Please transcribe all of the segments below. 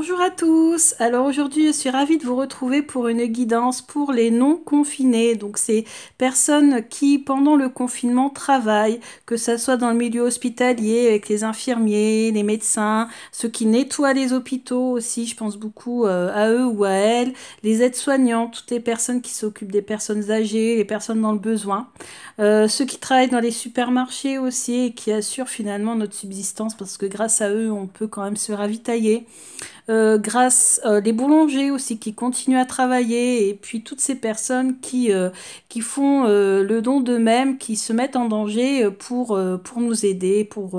Bonjour à tous, alors aujourd'hui je suis ravie de vous retrouver pour une guidance pour les non-confinés, donc c'est personnes qui pendant le confinement travaillent, que ce soit dans le milieu hospitalier avec les infirmiers, les médecins, ceux qui nettoient les hôpitaux aussi, je pense beaucoup euh, à eux ou à elles, les aides-soignants, toutes les personnes qui s'occupent des personnes âgées, les personnes dans le besoin, euh, ceux qui travaillent dans les supermarchés aussi et qui assurent finalement notre subsistance parce que grâce à eux on peut quand même se ravitailler. Euh, grâce à euh, les boulangers aussi qui continuent à travailler et puis toutes ces personnes qui, euh, qui font le don d'eux-mêmes, qui se mettent en danger pour, pour nous aider, pour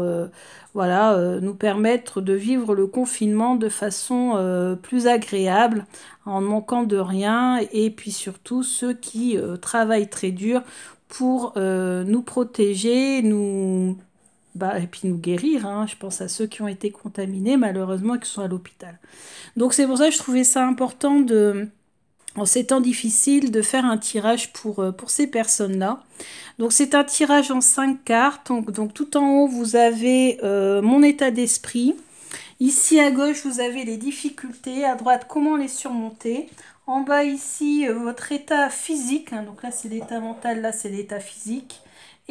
voilà, nous permettre de vivre le confinement de façon plus agréable, en ne manquant de rien, et puis surtout ceux qui travaillent très dur pour nous protéger, nous bah, et puis nous guérir. Hein. Je pense à ceux qui ont été contaminés malheureusement et qui sont à l'hôpital. Donc c'est pour ça que je trouvais ça important de, en ces temps difficiles de faire un tirage pour, euh, pour ces personnes-là. Donc c'est un tirage en cinq cartes. Donc, tout en haut, vous avez euh, mon état d'esprit. Ici à gauche, vous avez les difficultés. À droite, comment les surmonter. En bas ici, euh, votre état physique. Hein. donc là, c'est l'état mental, là, c'est l'état physique.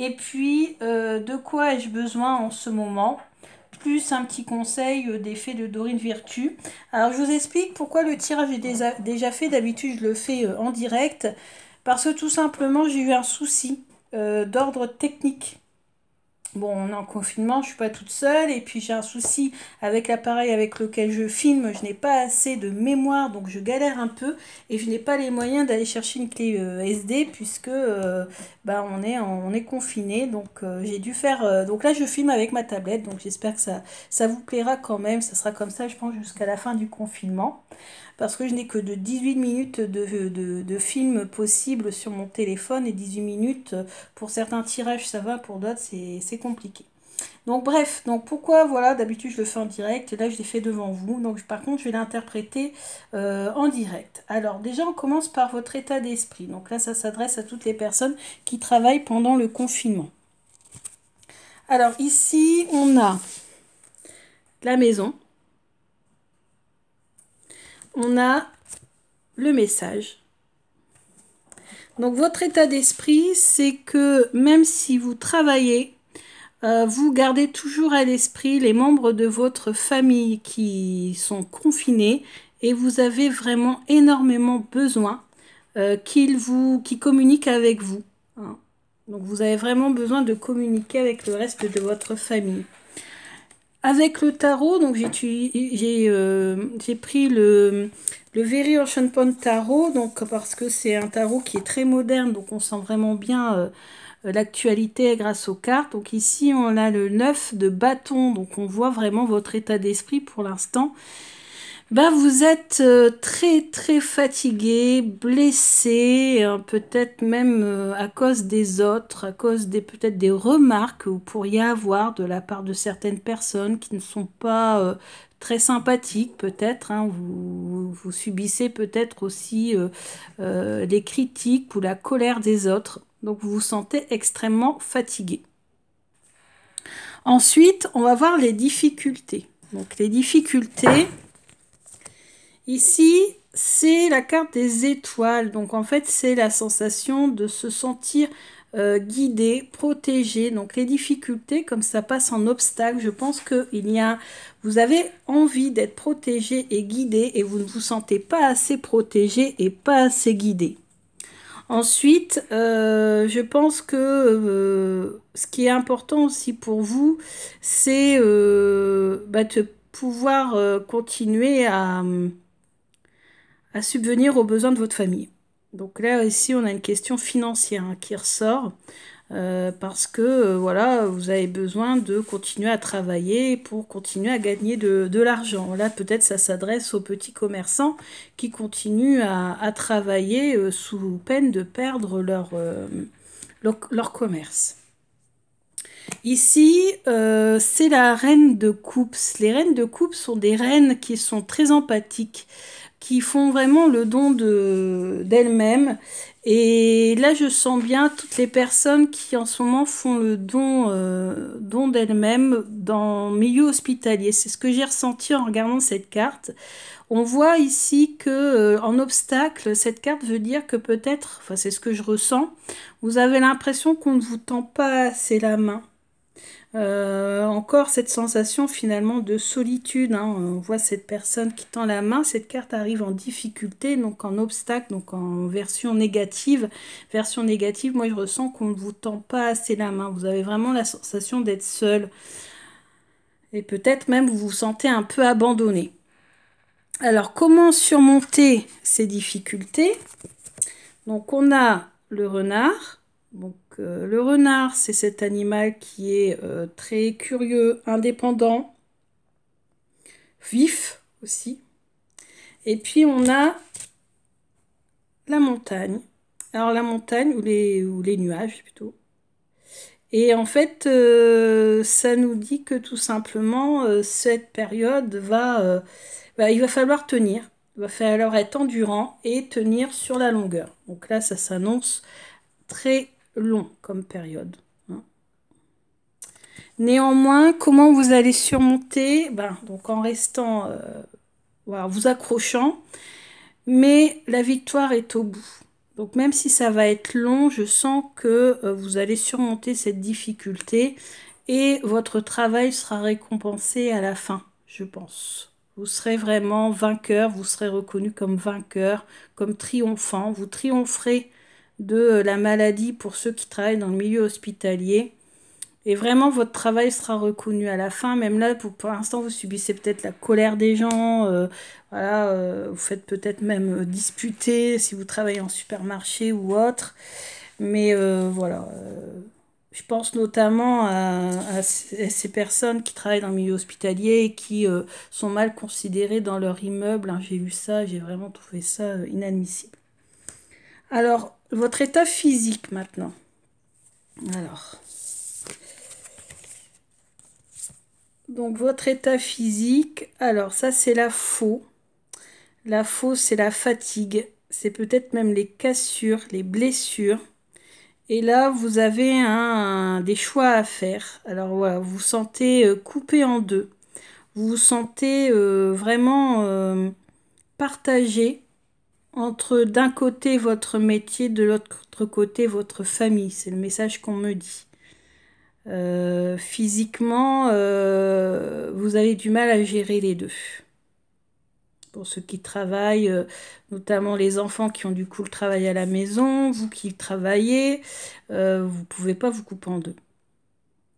Et puis, euh, de quoi ai-je besoin en ce moment plus un petit conseil euh, d'effet de Dorine Virtu. Alors je vous explique pourquoi le tirage est déjà fait. D'habitude je le fais euh, en direct parce que tout simplement j'ai eu un souci d'ordre technique bon, on est en confinement, je suis pas toute seule, et puis j'ai un souci avec l'appareil avec lequel je filme, je n'ai pas assez de mémoire, donc je galère un peu, et je n'ai pas les moyens d'aller chercher une clé euh, SD, puisque euh, bah, on est, on est confiné, donc euh, j'ai dû faire... donc là, je filme avec ma tablette, donc j'espère que ça, ça vous plaira quand même, ça sera comme ça, je pense, jusqu'à la fin du confinement, parce que je n'ai que de 18 minutes de, de film possible sur mon téléphone, et 18 minutes, pour certains tirages, ça va, pour d'autres, c'est compliqué. Donc bref, donc pourquoi voilà, d'habitude je le fais en direct et là je l'ai fait devant vous. Donc par contre je vais l'interpréter euh, en direct. Alors déjà on commence par votre état d'esprit. Donc là ça s'adresse à toutes les personnes qui travaillent pendant le confinement. Alors ici on a la maison. On a le message. Donc votre état d'esprit c'est que même si vous travaillez, euh, vous gardez toujours à l'esprit les membres de votre famille qui sont confinés et vous avez vraiment énormément besoin euh, qu'ils vous qui communiquent avec vous. Hein. Donc vous avez vraiment besoin de communiquer avec le reste de votre famille. Avec le tarot, donc j'ai euh, pris le, Very Ocean Pond Tarot, donc parce que c'est un tarot qui est très moderne, donc on sent vraiment bien euh, l'actualité grâce aux cartes. Donc ici, on a le 9 de bâton, donc on voit vraiment votre état d'esprit pour l'instant. Bah, vous êtes euh, très très fatigué, blessé, euh, peut-être même euh, à cause des autres, à cause des peut-être des remarques que vous pourriez avoir de la part de certaines personnes qui ne sont pas très sympathiques peut-être, hein. vous, subissez peut-être aussi les critiques ou la colère des autres, donc vous vous sentez extrêmement fatigué. Ensuite, on va voir les difficultés. Donc les difficultés, Ici, c'est la carte des étoiles. Donc en fait, c'est la sensation de se sentir euh, guidé, protégé. Donc les difficultés, comme ça passe en obstacle, je pense que il y a, vous avez envie d'être protégé et guidé et vous ne vous sentez pas assez protégé et pas assez guidé. Ensuite, euh, je pense que euh, ce qui est important aussi pour vous, c'est bah, de pouvoir continuer à subvenir aux besoins de votre famille. Donc là, ici, on a une question financière hein, qui ressort. Euh, parce que euh, voilà, vous avez besoin de continuer à travailler pour continuer à gagner de, l'argent. Là, peut-être ça s'adresse aux petits commerçants qui continuent à, travailler euh, sous peine de perdre leur, leur, commerce. Ici, c'est la reine de coupes. Les reines de coupe sont des reines qui sont très empathiques, qui font vraiment le don d'elles-mêmes. et là, je sens bien toutes les personnes qui en ce moment font le don, euh, don d'elles-mêmes dans le milieu hospitalier. C'est ce que j'ai ressenti en regardant cette carte. On voit ici que euh, en obstacle, cette carte veut dire que peut-être, enfin c'est ce que je ressens, vous avez l'impression qu'on ne vous tend pas assez la main. Euh, encore cette sensation finalement de solitude. Hein. On voit cette personne qui tend la main. Cette carte arrive en difficulté, donc en obstacle, donc en version négative. Version négative, moi je ressens qu'on ne vous tend pas assez la main. Vous avez vraiment la sensation d'être seul. Et peut-être même vous vous sentez un peu abandonné. Alors comment surmonter ces difficultés Donc on a le renard le renard, c'est cet animal qui est euh, très curieux, indépendant, vif aussi. Et puis on a la montagne. Alors la montagne ou les, ou les nuages plutôt. Et en fait, euh, ça nous dit que tout simplement, euh, cette période va, bah, il va falloir tenir, il va falloir être endurant et tenir sur la longueur. Donc là, ça s'annonce très long comme période. Hein. Néanmoins, comment vous allez surmonter ben, donc En restant, euh, vous accrochant, mais la victoire est au bout. Donc même si ça va être long, je sens que euh, vous allez surmonter cette difficulté et votre travail sera récompensé à la fin, je pense. Vous serez vraiment vainqueur, vous serez reconnu comme vainqueur, comme triomphant, vous triompherez de euh, la maladie pour ceux qui travaillent dans le milieu hospitalier. Et vraiment, votre travail sera reconnu à la fin. Même là, pour, pour l'instant, vous subissez peut-être la colère des gens. Euh, voilà, euh, vous faites peut-être même disputer si vous travaillez en supermarché ou autre. Mais voilà. je pense notamment à, ces personnes qui travaillent dans le milieu hospitalier et qui sont mal considérées dans leur immeuble. Hein, j'ai vu ça, j'ai vraiment trouvé ça inadmissible. Alors, votre état physique maintenant. Alors. Donc, votre état physique. Alors, ça, c'est la faux. La faux, c'est la fatigue. C'est peut-être même les cassures, les blessures. Et là, vous avez un, des choix à faire. Alors voilà, vous vous sentez euh, coupé en deux. Vous vous sentez euh, vraiment euh, partagé entre d'un côté votre métier, de l'autre côté votre famille. C'est le message qu'on me dit. Euh, physiquement, euh, vous avez du mal à gérer les deux. Pour ceux qui travaillent, euh, notamment les enfants qui ont du coup le travail à la maison, vous qui travaillez, vous ne pouvez pas vous couper en deux.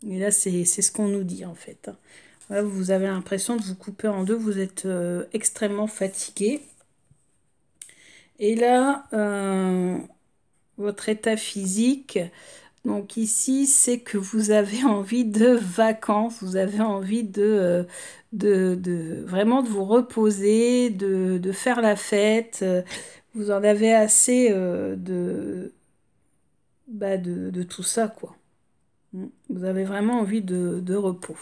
Et là, c'est ce qu'on nous dit en fait. Hein. vous avez l'impression de vous couper en deux, vous êtes extrêmement fatigué. Et là, euh, votre état physique, donc ici, c'est que vous avez envie de vacances, vous avez envie de, euh, de, vraiment de vous reposer, de, faire la fête. Vous en avez assez euh, bah, de, de, tout ça, quoi. Mm. Vous avez vraiment envie de, repos.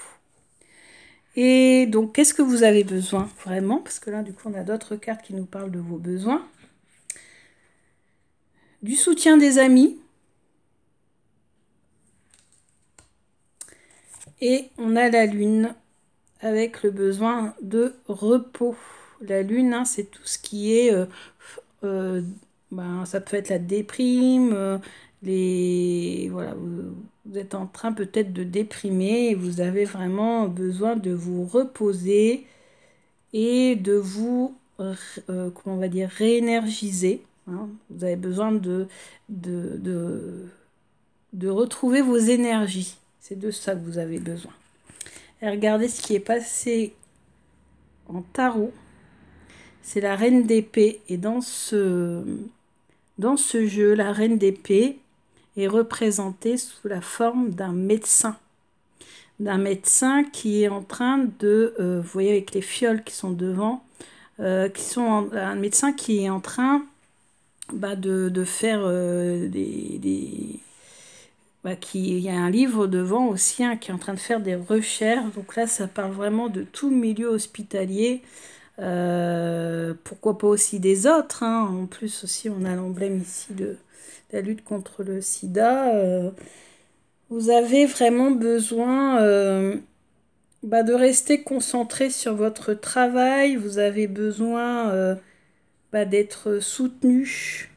Et donc, qu'est-ce que vous avez besoin vraiment Parce que là, du coup, on a d'autres cartes qui nous parlent de vos besoins du soutien des amis. Et on a la lune avec le besoin de repos. La lune, hein, c'est tout ce qui est... Euh, euh, ben, ça peut être la déprime, euh, les, voilà, vous, êtes en train peut-être de déprimer vous avez vraiment besoin de vous reposer et de vous, comment on va dire, réénergiser. Hein, vous avez besoin de, de, de, retrouver vos énergies. C'est de ça que vous avez besoin. Et regardez ce qui est passé en tarot. C'est la reine d'épée. Et dans ce, dans ce jeu, la reine d'épée est représentée sous la forme d'un médecin. D'un médecin qui est en train de, euh, vous voyez avec les fioles qui sont devant, euh, qui sont un médecin qui est en train bah, de, faire euh, des. Bah, il y a un livre devant aussi hein, qui est en train de faire des recherches. Donc là, ça parle vraiment de tout le milieu hospitalier. Euh, pourquoi pas aussi des autres. Hein. En plus aussi, on a l'emblème ici de, la lutte contre le sida. Euh, vous avez vraiment besoin bah, de rester concentré sur votre travail. Vous avez besoin bah, d'être soutenu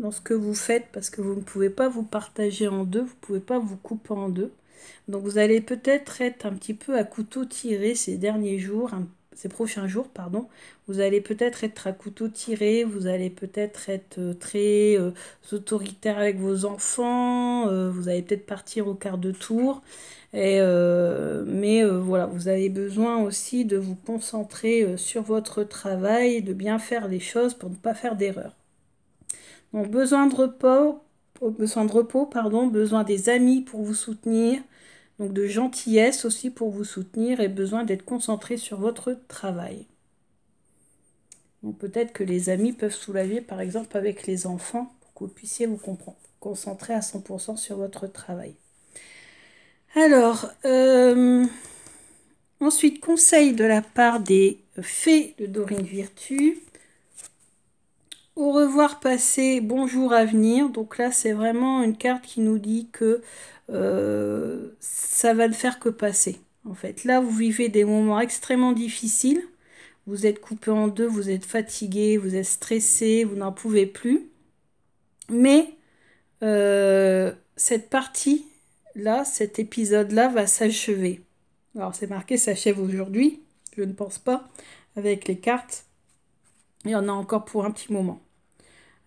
dans ce que vous faites parce que vous ne pouvez pas vous partager en deux, vous ne pouvez pas vous couper en deux. Donc vous allez peut-être être un petit peu à couteau tiré ces derniers jours, ces prochains jours, pardon, vous allez peut-être être à couteau tiré, vous allez peut-être être euh, très euh, autoritaire avec vos enfants, euh, vous allez peut-être partir au quart de tour. Et, mais voilà, vous avez besoin aussi de vous concentrer sur votre travail, de bien faire les choses pour ne pas faire d'erreurs. Donc besoin de repos, besoin de repos, pardon, besoin des amis pour vous soutenir, donc de gentillesse aussi pour vous soutenir et besoin d'être concentré sur votre travail. Donc peut-être que les amis peuvent soulager par exemple avec les enfants pour que vous puissiez vous concentrer à 100% sur votre travail. Alors, euh, ensuite, conseil de la part des fées de Dorine Virtue. Au revoir passé, bonjour à venir. Donc là, c'est vraiment une carte qui nous dit que euh, ça va le faire que passer. En fait, là, vous vivez des moments extrêmement difficiles. Vous êtes coupé en deux, vous êtes fatigué, vous êtes stressé, vous n'en pouvez plus. Mais euh, cette partie là, cet épisode là va s'achever. Alors c'est marqué s'achève aujourd'hui, je ne pense pas, avec les cartes. Il y en a encore pour un petit moment.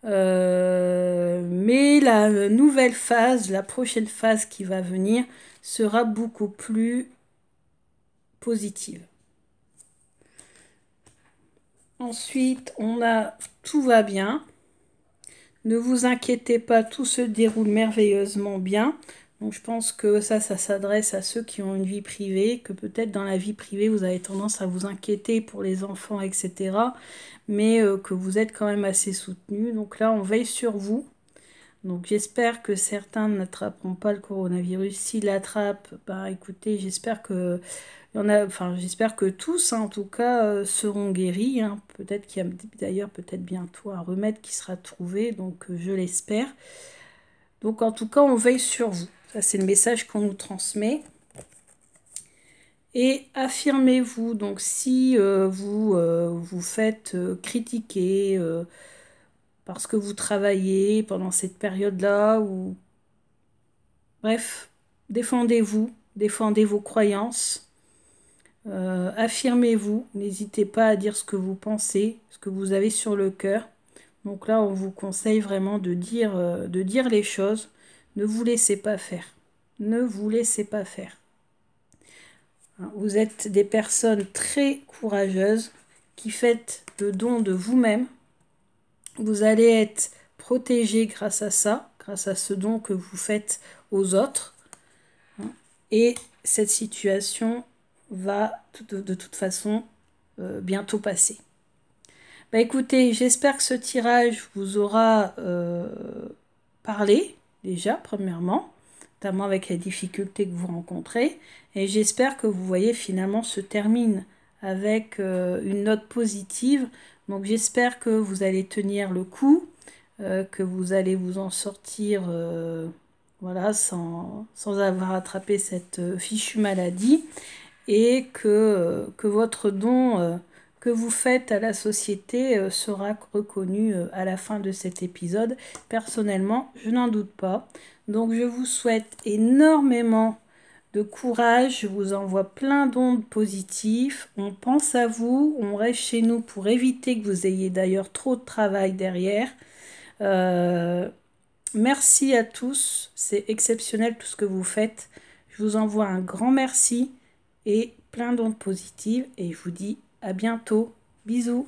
Euh, mais la nouvelle phase, la prochaine phase qui va venir, sera beaucoup plus positive. Ensuite, on a tout va bien. Ne vous inquiétez pas, tout se déroule merveilleusement bien. Donc je pense que ça, ça s'adresse à ceux qui ont une vie privée, que peut-être dans la vie privée, vous avez tendance à vous inquiéter pour les enfants, etc. Mais euh, que vous êtes quand même assez soutenu. Donc là, on veille sur vous. Donc j'espère que certains n'attraperont pas le coronavirus. S'ils l'attrapent, bah écoutez, j'espère que a, enfin j'espère que tous hein, en tout cas euh, seront guéris. Hein. Peut-être qu'il y a d'ailleurs peut-être bientôt un remède qui sera trouvé, donc euh, je l'espère. Donc en tout cas, on veille sur vous. Ça, c'est le message qu'on nous transmet. Et affirmez-vous. Donc, si euh, vous euh, vous faites euh, critiquer parce que vous travaillez pendant cette période-là, ou. Bref, défendez-vous, défendez vos croyances, affirmez-vous, n'hésitez pas à dire ce que vous pensez, ce que vous avez sur le cœur. Donc là, on vous conseille vraiment de dire, de dire les choses ne vous laissez pas faire. Ne vous laissez pas faire. Hein, vous êtes des personnes très courageuses qui faites le don de vous-même. Vous allez être protégé grâce à ça, grâce à ce don que vous faites aux autres. Hein, et cette situation va de toute façon euh, bientôt passer. Bah écoutez, j'espère que ce tirage vous aura euh, parlé déjà, premièrement, notamment avec les difficultés que vous rencontrez. Et j'espère que vous voyez finalement se termine avec euh, une note positive. Donc j'espère que vous allez tenir le coup, euh, que vous allez vous en sortir euh, voilà, sans, sans, avoir attrapé cette fichue maladie et que, que votre don que vous faites à la société euh, sera reconnu euh, à la fin de cet épisode. Personnellement, je n'en doute pas. Donc je vous souhaite énormément de courage, je vous envoie plein d'ondes positives, on pense à vous, on reste chez nous pour éviter que vous ayez d'ailleurs trop de travail derrière. Euh, merci à tous, c'est exceptionnel tout ce que vous faites. Je vous envoie un grand merci et plein d'ondes positives et je vous dis à bientôt. Bisous.